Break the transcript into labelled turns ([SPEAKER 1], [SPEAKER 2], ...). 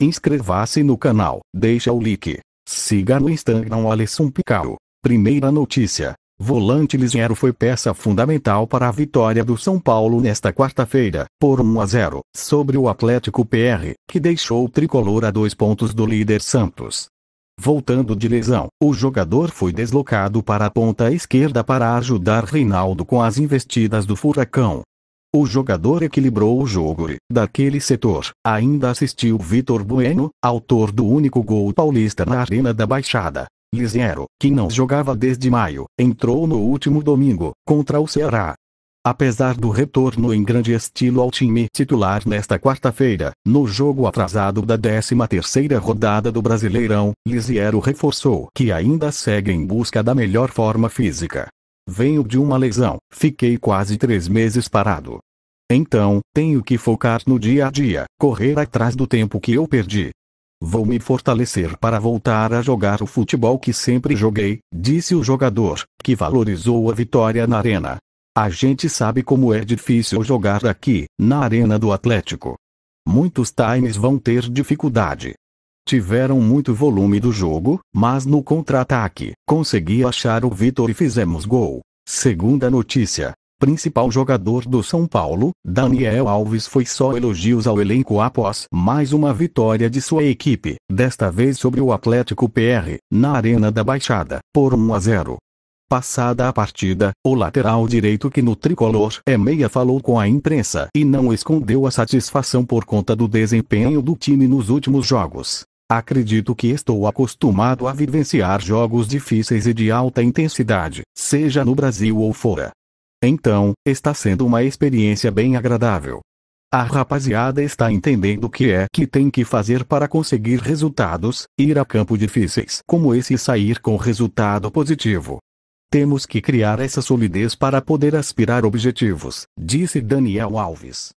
[SPEAKER 1] Inscreva-se no canal, deixa o like. Siga no Instagram Alisson Picaro. Primeira notícia. Volante Lisiero foi peça fundamental para a vitória do São Paulo nesta quarta-feira, por 1 a 0, sobre o Atlético PR, que deixou o tricolor a dois pontos do líder Santos. Voltando de lesão, o jogador foi deslocado para a ponta esquerda para ajudar Reinaldo com as investidas do Furacão, o jogador equilibrou o jogo e, daquele setor, ainda assistiu Vitor Bueno, autor do único gol paulista na Arena da Baixada. Lisiero, que não jogava desde maio, entrou no último domingo, contra o Ceará. Apesar do retorno em grande estilo ao time titular nesta quarta-feira, no jogo atrasado da 13ª rodada do Brasileirão, Lisiero reforçou que ainda segue em busca da melhor forma física. Venho de uma lesão, fiquei quase três meses parado. Então, tenho que focar no dia a dia, correr atrás do tempo que eu perdi. Vou me fortalecer para voltar a jogar o futebol que sempre joguei, disse o jogador, que valorizou a vitória na arena. A gente sabe como é difícil jogar aqui, na Arena do Atlético. Muitos times vão ter dificuldade, Tiveram muito volume do jogo, mas no contra-ataque, consegui achar o Vitor e fizemos gol. Segunda notícia. Principal jogador do São Paulo, Daniel Alves foi só elogios ao elenco após mais uma vitória de sua equipe, desta vez sobre o Atlético PR, na Arena da Baixada, por 1 a 0. Passada a partida, o lateral direito que no tricolor é meia falou com a imprensa e não escondeu a satisfação por conta do desempenho do time nos últimos jogos. Acredito que estou acostumado a vivenciar jogos difíceis e de alta intensidade, seja no Brasil ou fora. Então, está sendo uma experiência bem agradável. A rapaziada está entendendo o que é que tem que fazer para conseguir resultados, ir a campo difíceis como esse e sair com resultado positivo. Temos que criar essa solidez para poder aspirar objetivos, disse Daniel Alves.